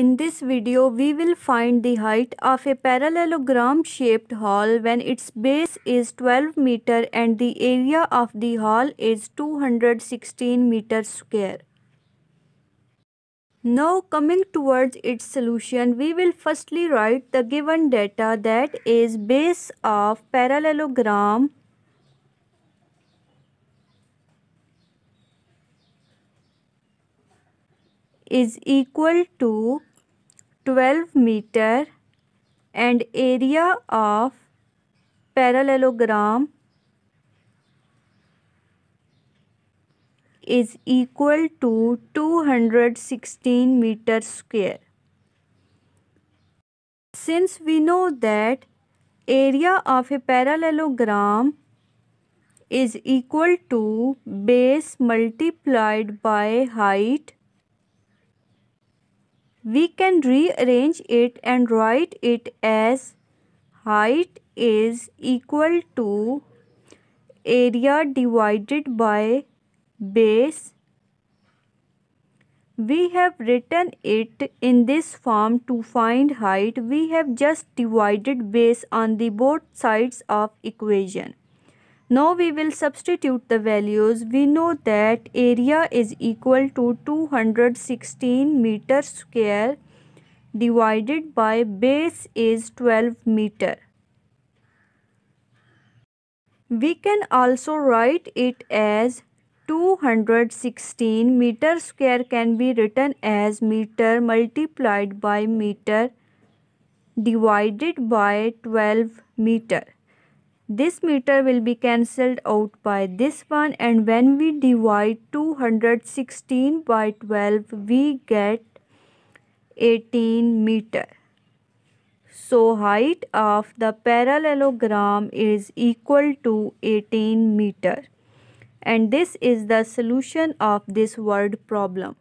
In this video, we will find the height of a parallelogram shaped hall when its base is 12 meter and the area of the hall is 216 meter square. Now coming towards its solution, we will firstly write the given data that is base of parallelogram is equal to 12 meter and area of parallelogram is equal to 216 meter square. Since we know that area of a parallelogram is equal to base multiplied by height we can rearrange it and write it as height is equal to area divided by base. We have written it in this form to find height. We have just divided base on the both sides of equation. Now we will substitute the values. We know that area is equal to 216 meter square divided by base is 12 meter. We can also write it as 216 meter square can be written as meter multiplied by meter divided by 12 meter. This meter will be cancelled out by this one and when we divide 216 by 12 we get 18 meter. So height of the parallelogram is equal to 18 meter and this is the solution of this word problem.